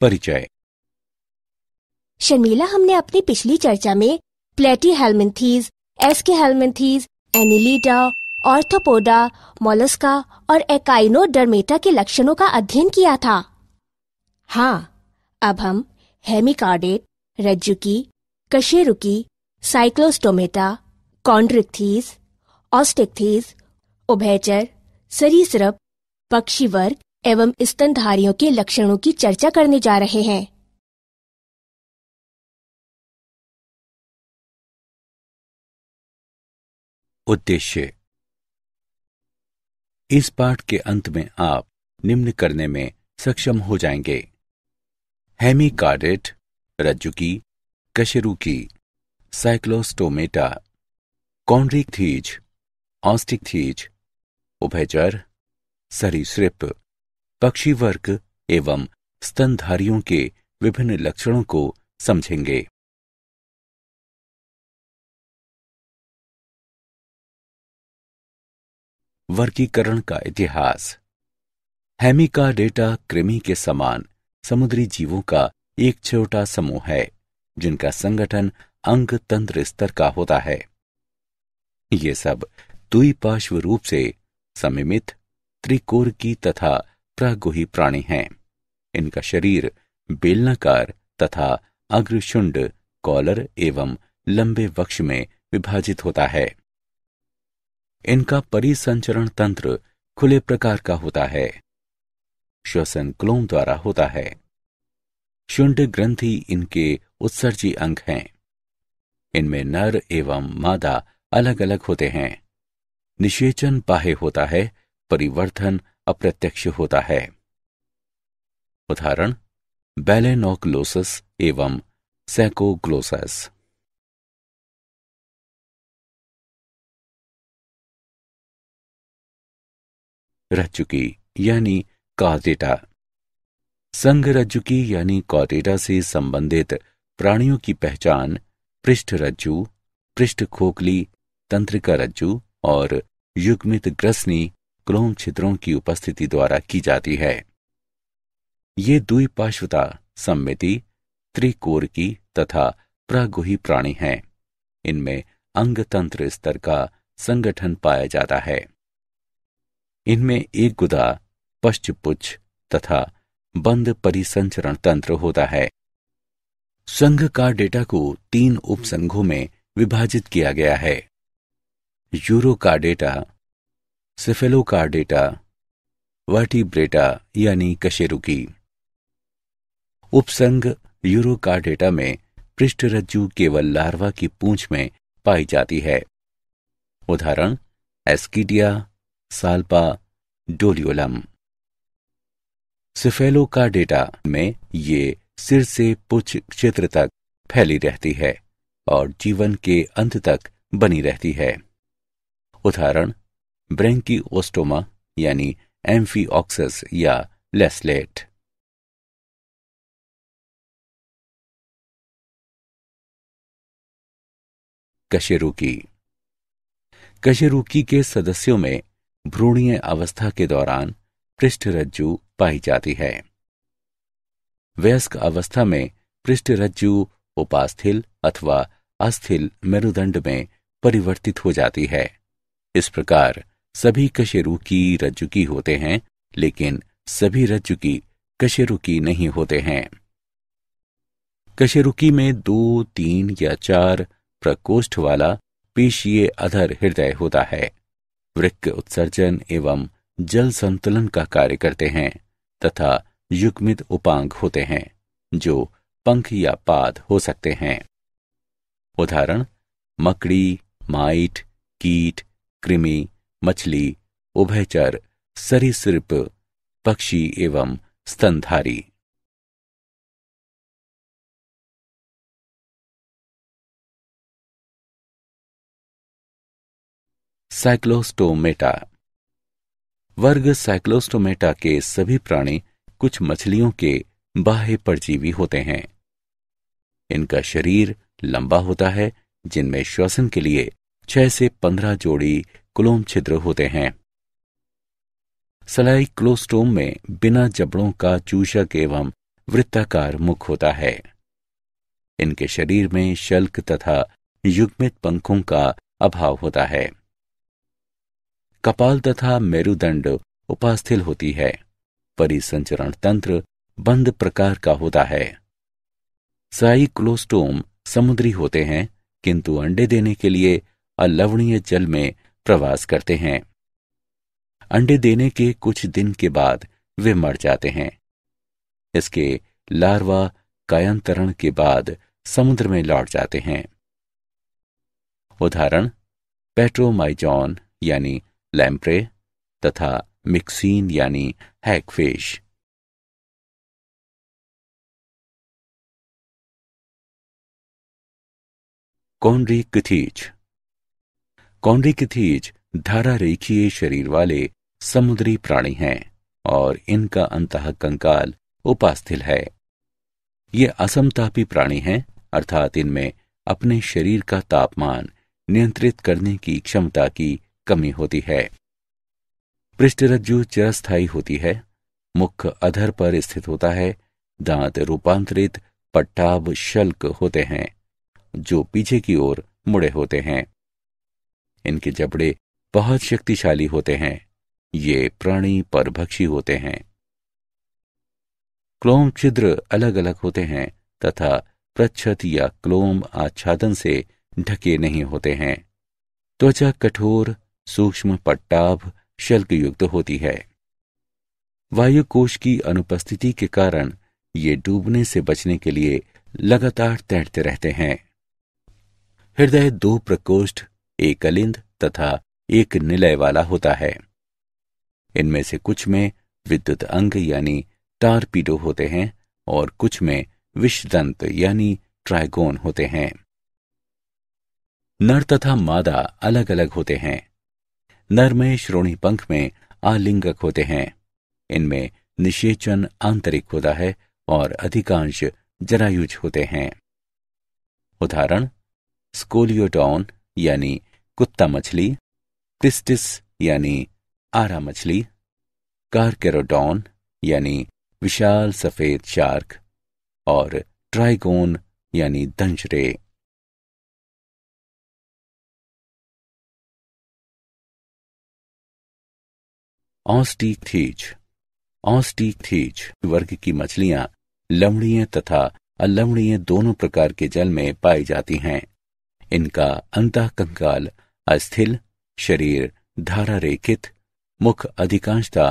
परिचय शर्मिला हमने अपनी पिछली चर्चा में Platyhelminthes Aschelminthes Annelida Arthropoda Mollusca और एकाइनो डरमेटा के लक्षणों का अध्ययन किया था हाँ अब हम हेमिकार्डेट रज्जुकी कशेरुकी साइक्लोस्टोमेटा कॉन्ड्रिक्थीज ऑस्टिकथीज उभयचर सरीसृप पक्षी वर्ग एवं स्तनधारियों के लक्षणों की चर्चा करने जा रहे हैं उद्देश्य इस पाठ के अंत में आप निम्न करने में सक्षम हो जाएंगे हेमी कार्डेट रज्जु की कशरू की Cyclostomata Chondrichthyes Osteichthyes उभयचर सरीसृप पक्षी वर्ग एवं स्तनधारियों के विभिन्न लक्षणों को समझेंगे वर्गीकरण का इतिहास हैमिका डेटा कृमि के समान समुद्री जीवों का एक छोटा समूह है जिनका संगठन अंग तंत्र स्तर का होता है ये सब द्विपार्श्व रूप से समिमित त्रिकोर की तथा प्रागुही प्राणी हैं इनका शरीर बेलनाकार तथा अग्रशुंड कॉलर एवं लंबे वक्ष में विभाजित होता है इनका परिसंचरण तंत्र खुले प्रकार का होता है श्वसन क्लोम द्वारा होता है शुंड ग्रंथि इनके उत्सर्जी अंग हैं इनमें नर एवं मादा अलग अलग होते हैं निषेचन पाहे होता है परिवर्तन अप्रत्यक्ष होता है उदाहरण बैलेनोक्लोसस एवं सैकोग्लोसस रज्जुकी यानी कॉडेटा संघ रज्जुकी यानी कॉडेटा से संबंधित प्राणियों की पहचान पृष्ठ रज्जु पृष्ठ खोखली तंत्रिका रज्जु और युग्मित ग्रसनी क्लोम छिद्रों की उपस्थिति द्वारा की जाती है ये पार्श्वता सम्मिति त्रिकोर की तथा प्रागुही प्राणी हैं इनमें अंग तंत्र स्तर का संगठन पाया जाता है इनमें एक गुदा पश्चपुच्छ तथा बंद परिसंचरण तंत्र होता है संघ का डेटा को तीन उपसंघों में विभाजित किया गया है Urochordata Cephalochordata Vertebrata यानी कशेरुकी उपसंघ यूरो का डेटा में पृष्ठरज्जु केवल लार्वा की पूंछ में पाई जाती है उदाहरण Ascidia Salpa Doliolum Cephalochordata में ये सिर से पुछ क्षेत्र तक फैली रहती है और जीवन के अंत तक बनी रहती है उदाहरण ब्रेंकी ओस्टोमा यानी एम्फीऑक्सस या लेसलेट कशेरुकी कशेरुकी के सदस्यों में भ्रूणीय अवस्था के दौरान पृष्ठरज्जु पाई जाती है वयस्क अवस्था में पृष्ठरज्जु उपास्थिल अथवा अस्थिल मेरुदंड में परिवर्तित हो जाती है इस प्रकार सभी कशेरुकी रज्जुकी रज्जु की होते हैं लेकिन सभी रज्जु की नहीं होते हैं कशेरुकी में दो तीन या चार प्रकोष्ठ वाला पेशीय अधर हृदय होता है वृक्क उत्सर्जन एवं जल संतुलन का कार्य करते हैं तथा युग्मित उपांग होते हैं जो पंख या पाद हो सकते हैं उदाहरण मकड़ी माइट कीट कृमि मछली उभयचर सरीसृप पक्षी एवं स्तनधारी साइक्लोस्टोमेटा वर्ग साइक्लोस्टोमेटा के सभी प्राणी कुछ मछलियों के बाह्य परजीवी होते हैं इनका शरीर लंबा होता है जिनमें श्वसन के लिए छह से पंद्रह जोड़ी क्लोम छिद्र होते हैं सलाई क्लोस्टोम में बिना जबड़ों का चूषक एवं वृत्ताकार मुख होता है इनके शरीर में शल्क तथा युग्मित पंखों का अभाव होता है कपाल तथा मेरुदंड उपास्थिल होती है परिसंचरण तंत्र बंद प्रकार का होता है साइक्लोस्टोम समुद्री होते हैं किंतु अंडे देने के लिए अलवणीय जल में प्रवास करते हैं अंडे देने के कुछ दिन के बाद वे मर जाते हैं इसके लार्वा कायांतरण के बाद समुद्र में लौट जाते हैं उदाहरण पेट्रोमाइजॉन यानी लैम्प्रे तथा मिक्सीन यानी हैकफिश कौंड्री कथीच धारा रेखीय शरीर वाले समुद्री प्राणी हैं और इनका अंतः कंकाल उपास्थिल है ये असमतापी प्राणी हैं अर्थात इनमें अपने शरीर का तापमान नियंत्रित करने की क्षमता की कमी होती है पृष्ठरज्जु चिरस्थायी होती है मुख अधर पर स्थित होता है दांत रूपांतरित पट्टाभ शल्क होते हैं जो पीछे की ओर मुड़े होते हैं इनके जबड़े बहुत शक्तिशाली होते हैं ये प्राणी परभक्षी होते हैं क्लोम छिद्र अलग अलग होते हैं तथा प्रच्छत या क्लोम आच्छादन से ढके नहीं होते हैं त्वचा कठोर सूक्ष्म पट्टाभ शल्क युक्त होती है वायुकोश की अनुपस्थिति के कारण ये डूबने से बचने के लिए लगातार तैरते रहते हैं हृदय दो प्रकोष्ठ एक अलिंद तथा एक निलय वाला होता है इनमें से कुछ में विद्युत अंग यानी टारपीडो होते हैं और कुछ में विषदंत यानी ट्राइगोन होते हैं नर तथा मादा अलग अलग होते हैं नरमय श्रोणी पंख में आलिंगक होते हैं इनमें निषेचन आंतरिक होता है और अधिकांश जरायुज होते हैं उदाहरण स्कोलियोटॉन यानी कुत्ता मछली क्रिस्टिस यानी आरा मछली कारकेरोडॉन यानी विशाल सफेद शार्क और ट्राइगोन यानी दंशरे औस्टी थीच औस्टी थीच वर्ग की मछलियां लवणीय तथा अलवणीय दोनों प्रकार के जल में पाई जाती हैं इनका अंत कंकाल अस्थिल शरीर धारा रेखित मुख अधिकांशता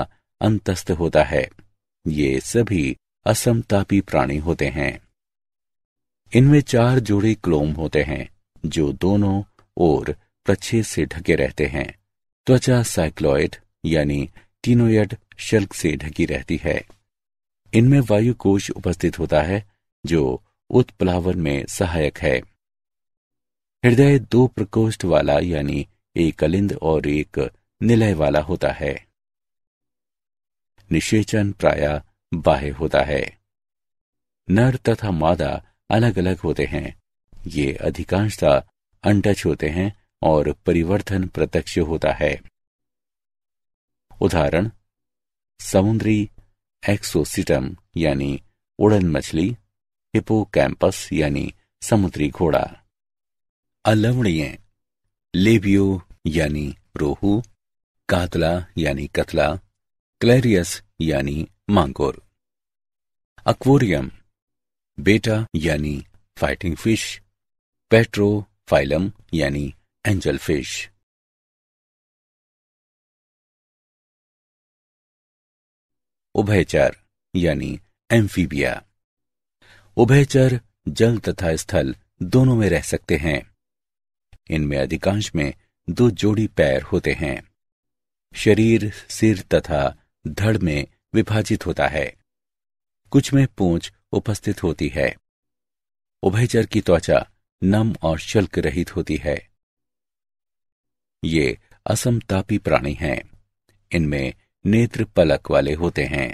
अंतस्थ होता है ये सभी असमतापी प्राणी होते हैं इनमें चार जोड़े क्लोम होते हैं जो दोनों ओर प्रच्छेद से ढके रहते हैं त्वचा साइक्लॉइड यानी तीनों यट शल्क से ढकी रहती है इनमें वायु कोश उपस्थित होता है जो उत्प्लावन में सहायक है हृदय दो प्रकोष्ठ वाला यानी एक अलिंद और एक निलय वाला होता है निषेचन प्राय बाह्य होता है नर तथा मादा अलग अलग होते हैं ये अधिकांशता अनटच होते हैं और परिवर्तन प्रत्यक्ष होता है उदाहरण समुद्री एक्सोसिटम यानी उड़न मछली हिपोकैम्पस यानी समुद्री घोड़ा अलवणीय लेबियो यानी रोहू कातला यानी कतला क्लेरियस यानी मांगोर अक्वेरियम बेटा यानी फाइटिंग फिश पेट्रो फाइलम यानी एंजल फिश उभयचर यानी एम्फीबिया उभयचर जल तथा स्थल दोनों में रह सकते हैं इनमें अधिकांश में दो जोड़ी पैर होते हैं शरीर सिर तथा धड़ में विभाजित होता है कुछ में पूंछ उपस्थित होती है उभयचर की त्वचा नम और शल्क रहित होती है ये असमतापी प्राणी हैं इनमें नेत्र पलक वाले होते हैं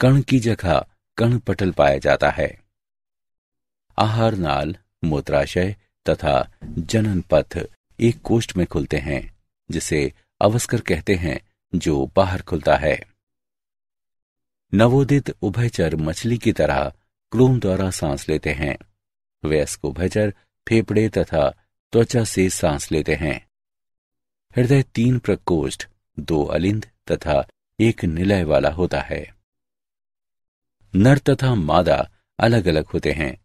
कण की जगह कण पटल पाया जाता है आहार नाल मूत्राशय तथा जनन पथ एक कोष्ठ में खुलते हैं जिसे अवस्कर कहते हैं जो बाहर खुलता है नवोदित उभयचर मछली की तरह क्लोम द्वारा सांस लेते हैं वयस्क उभयचर फेफड़े तथा त्वचा से सांस लेते हैं हृदय तीन प्रकोष्ठ दो अलिंद तथा एक निलय वाला होता है नर तथा मादा अलग अलग होते हैं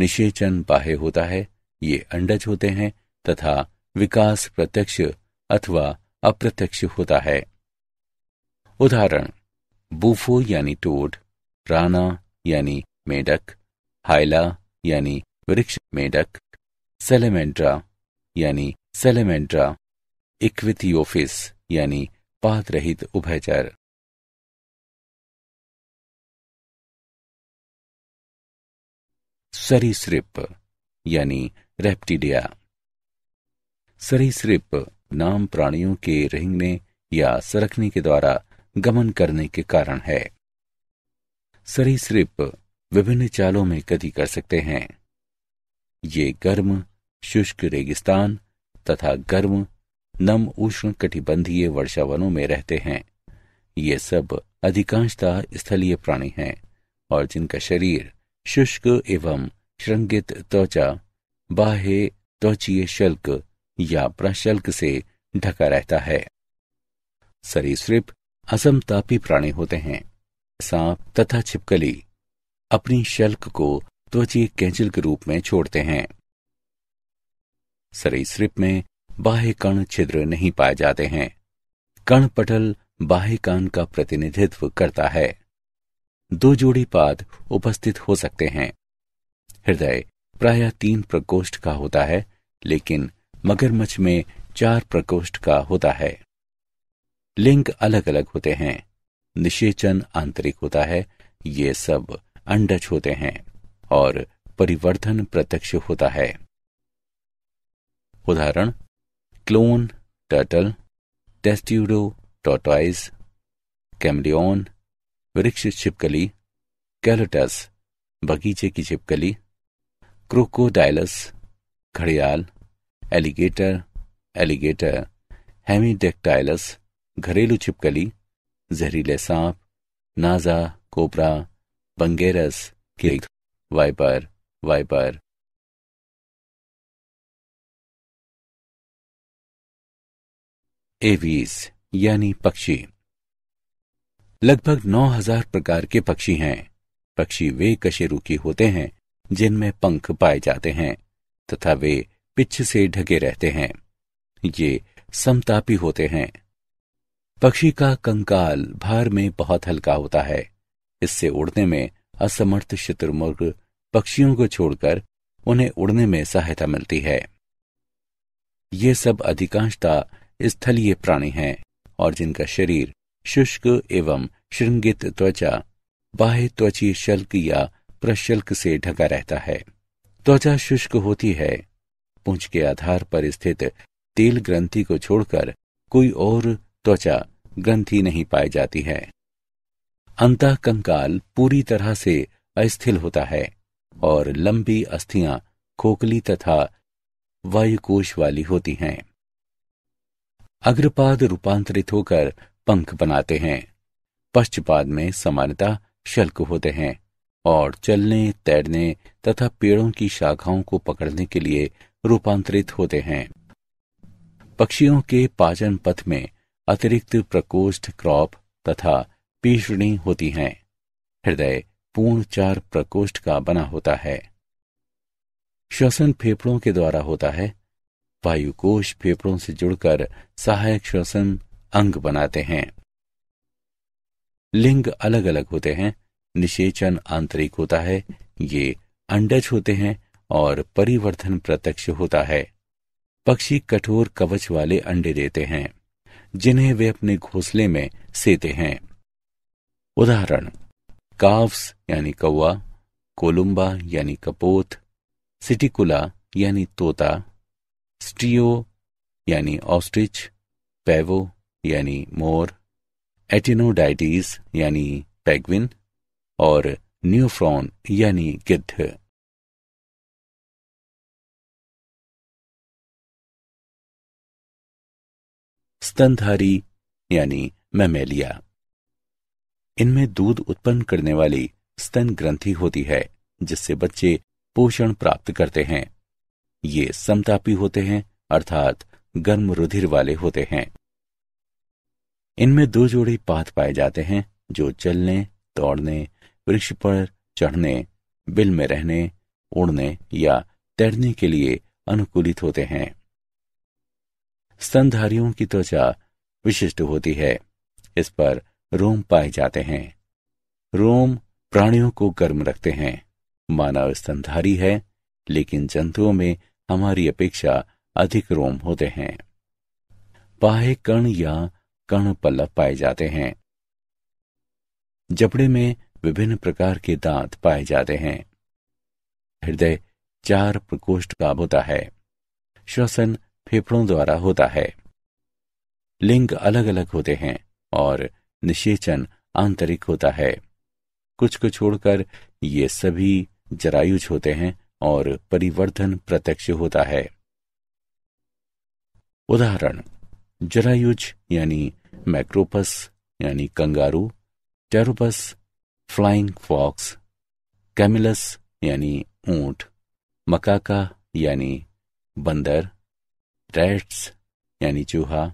निषेचन बाह्य होता है ये अंडज होते हैं तथा विकास प्रत्यक्ष अथवा अप्रत्यक्ष होता है उदाहरण बूफो यानी टोड राना यानी मेडक हाइला यानी वृक्ष मेडक सेलेमेंड्रा यानी सेलेमेंड्रा इक्विथियोफिस यानी पात रहित उभयचर सरीसृप यानी रेप्टिडिया सरीसृप नाम प्राणियों के रेंगने या सरकने के द्वारा गमन करने के कारण है सरीसृप विभिन्न चालों में गति कर सकते हैं ये गर्म शुष्क रेगिस्तान तथा गर्म नम उष्ण कटिबंधीय वर्षावनों में रहते हैं ये सब अधिकांशतः स्थलीय प्राणी हैं और जिनका शरीर शुष्क एवं श्रृंगित त्वचा बाह्य त्वचीय शल्क या प्रशल्क से ढका रहता है सरीसृप असमतापी प्राणी होते हैं सांप तथा छिपकली अपनी शल्क को त्वचीय कैंचिल के रूप में छोड़ते हैं सरीसृप में बाह्य कण छिद्र नहीं पाए जाते हैं कण पटल बाह्य कान का प्रतिनिधित्व करता है दो जोड़ी पाद उपस्थित हो सकते हैं हृदय प्राय तीन प्रकोष्ठ का होता है लेकिन मगरमच्छ में चार प्रकोष्ठ का होता है लिंग अलग अलग होते हैं निषेचन आंतरिक होता है ये सब अंडज होते हैं और परिवर्धन प्रत्यक्ष होता है उदाहरण Chelone turtle Testudo tortoise, chameleon वृक्ष छिपकली कैलोटस बगीचे की छिपकली क्रोकोडाइलस घड़ियाल एलिगेटर एलिगेटर हेमीडेक्टाइलस घरेलू छिपकली जहरीले सांप Naja cobra Bungarus viper viper Aves यानी पक्षी लगभग 9000 प्रकार के पक्षी हैं पक्षी वे कशेरुकी होते हैं जिनमें पंख पाए जाते हैं तथा वे पिछ से ढके रहते हैं ये समतापी होते हैं पक्षी का कंकाल भार में बहुत हल्का होता है इससे उड़ने में असमर्थ शत्रुमुर्ग पक्षियों को छोड़कर उन्हें उड़ने में सहायता मिलती है ये सब अधिकांशता स्थलीय प्राणी हैं और जिनका शरीर शुष्क एवं श्रृंगित त्वचा बाह्य त्वचीय शल्क या प्रशल्क से ढका रहता है त्वचा शुष्क होती है पूंछ के आधार पर स्थित तेल ग्रंथि को छोड़कर कोई और त्वचा ग्रंथि नहीं पाई जाती है अंत कंकाल पूरी तरह से अस्थिल होता है और लंबी अस्थियां खोखली तथा वायुकोश वाली होती हैं अग्रपाद रूपांतरित होकर पंख बनाते हैं पश्चपाद में समानता शल्क होते हैं और चलने तैरने तथा पेड़ों की शाखाओं को पकड़ने के लिए रूपांतरित होते हैं पक्षियों के पाचन पथ में अतिरिक्त प्रकोष्ठ क्रॉप तथा पीषणी होती हैं हृदय पूर्ण चार प्रकोष्ठ का बना होता है श्वसन फेफड़ों के द्वारा होता है वायुकोश फेफड़ों से जुड़कर सहायक श्वसन अंग बनाते हैं लिंग अलग अलग होते हैं निषेचन आंतरिक होता है ये अंडज होते हैं और परिवर्तन प्रत्यक्ष होता है पक्षी कठोर कवच वाले अंडे देते हैं जिन्हें वे अपने घोंसले में सेते हैं उदाहरण काव्स यानी कौआ कोलुम्बा यानी कपोत सिटिकुला यानी तोता स्टीओ यानी ऑस्ट्रिच पैवो यानी मोर एटिनोडाइटिस यानी पैगविन और न्यूफ्रॉन यानी गिद्ध स्तनधारी यानी मैमेलिया इनमें दूध उत्पन्न करने वाली स्तन ग्रंथि होती है जिससे बच्चे पोषण प्राप्त करते हैं ये समतापी होते हैं अर्थात गर्म रुधिर वाले होते हैं इनमें दो जोड़े पात पाए जाते हैं जो चलने दौड़ने वृक्ष पर चढ़ने बिल में रहने उड़ने या तैरने के लिए अनुकूलित होते हैं स्तनधारियों की त्वचा विशिष्ट होती है इस पर रोम पाए जाते हैं रोम प्राणियों को गर्म रखते हैं मानव स्तनधारी है लेकिन जंतुओं में हमारी अपेक्षा अधिक रोम होते हैं पाहे कण या कण पल्लव पाए जाते हैं जबड़े में विभिन्न प्रकार के दांत पाए जाते हैं हृदय चार प्रकोष्ठ का होता है श्वसन फेफड़ों द्वारा होता है लिंग अलग अलग होते हैं और निषेचन आंतरिक होता है कुछ को छोड़कर ये सभी जरायुज होते हैं और परिवर्धन प्रत्यक्ष होता है उदाहरण जरायुज यानी मैक्रोपस यानी kangaroo Pteropus flying fox Camelus यानी ऊंट मकाका यानी बंदर रैट्स यानी चूहा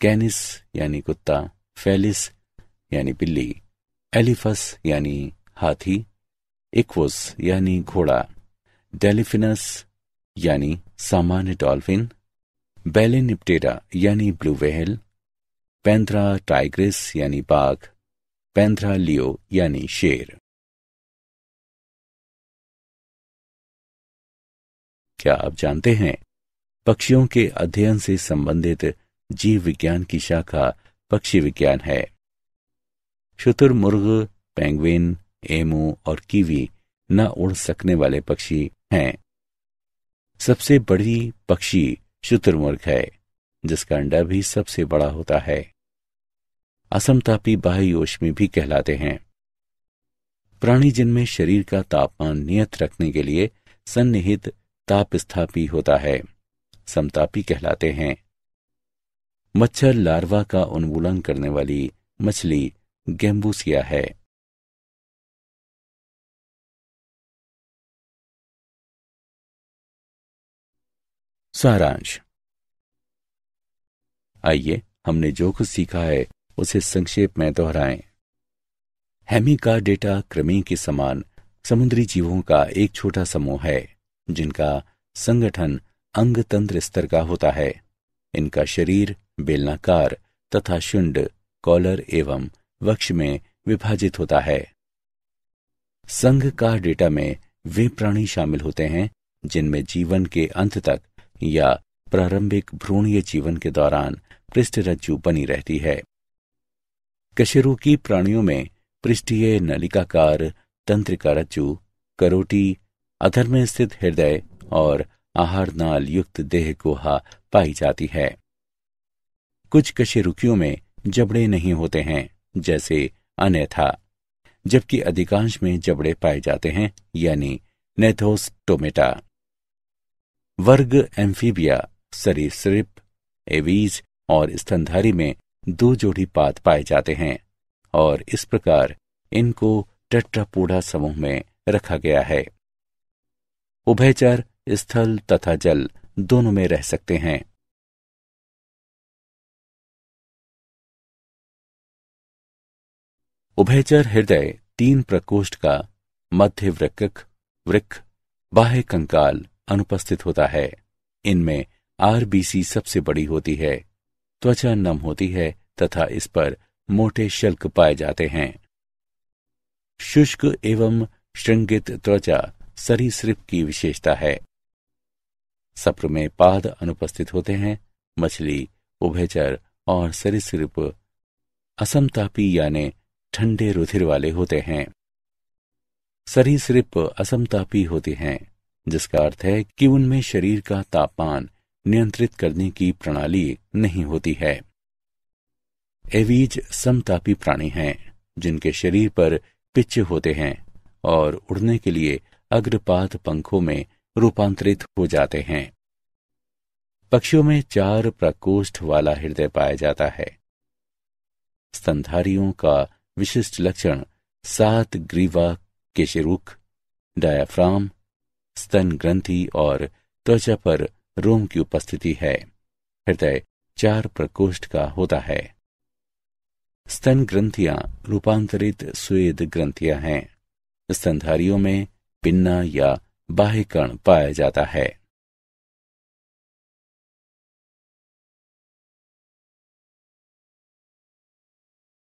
कैनिस यानी कुत्ता फेलिस यानी बिल्ली एलिफस यानी हाथी इक्वस यानी घोड़ा डेलिफिनस यानी सामान्य डॉल्फिन बेलेनिप्टेरा यानी ब्लू वेहल पेंथ्रा टाइग्रिस यानी बाघ पेंथ्रा लियो यानी शेर क्या आप जानते हैं पक्षियों के अध्ययन से संबंधित जीव विज्ञान की शाखा पक्षी विज्ञान है शुतुरमुर्ग पेंगुइन एमू और कीवी न उड़ सकने वाले पक्षी हैं सबसे बड़ी पक्षी शुतुरमुर्ग है जिसका अंडा भी सबसे बड़ा होता है असमतापी बाह्योष्मी भी कहलाते हैं प्राणी जिनमें शरीर का तापमान नियत रखने के लिए सन्निहित ताप स्थापी होता है समतापी कहलाते हैं मच्छर लार्वा का उन्मूलन करने वाली मछली गेंबूसिया है सारांश आइए हमने जो कुछ सीखा है उसे संक्षेप में दोहराएं। हेमी का डेटा क्रमी के समान समुद्री जीवों का एक छोटा समूह है जिनका संगठन अंग तंत्र स्तर का होता है इनका शरीर बेलनाकार तथा शुंड कॉलर एवं वक्ष में विभाजित होता है संघ का डेटा में वे प्राणी शामिल होते हैं जिनमें जीवन के अंत तक या प्रारंभिक भ्रूणीय जीवन के दौरान पृष्ठरज्जु बनी रहती है कशेरुकी प्राणियों में पृष्ठीय नलिकाकार तंत्रिका रज्जु करोटी अधर में स्थित हृदय और आहार नाल युक्त देह गुहा पाई जाती है कुछ कशेरुकियों में जबड़े नहीं होते हैं जैसे अन्यथा जबकि अधिकांश में जबड़े पाए जाते हैं यानी नेथोस्टोमेटा वर्ग एम्फीबिया सरीसृप एवीज और स्तनधारी में दो जोड़ी पात पाए जाते हैं और इस प्रकार इनको टेट्रापोडा समूह में रखा गया है उभयचर स्थल तथा जल दोनों में रह सकते हैं उभयचर हृदय तीन प्रकोष्ठ का मध्य वृक्क वृक्ष बाह्य कंकाल अनुपस्थित होता है इनमें आरबीसी सबसे बड़ी होती है त्वचा नम होती है तथा इस पर मोटे शल्क पाए जाते हैं शुष्क एवं श्रृंगित त्वचा सरीसृप की विशेषता है सप्र में पाद अनुपस्थित होते हैं मछली उभयचर और सरीसृप असमतापी यानी ठंडे रुधिर वाले होते हैं सरीसृप असमतापी होते हैं जिसका अर्थ है कि उनमें शरीर का तापमान नियंत्रित करने की प्रणाली नहीं होती है एवीज समतापी प्राणी हैं जिनके शरीर पर पिच्चे होते हैं और उड़ने के लिए अग्रपात पंखों में रूपांतरित हो जाते हैं पक्षियों में चार प्रकोष्ठ वाला हृदय पाया जाता है स्तनधारियों का विशिष्ट लक्षण सात ग्रीवा केशरुख डायाफ्राम स्तन ग्रंथि और त्वचा पर रोम की उपस्थिति है हृदय चार प्रकोष्ठ का होता है स्तन ग्रंथियां रूपांतरित स्वेद ग्रंथियां हैं स्तनधारियों में पिन्ना या बाह्यकण पाया जाता है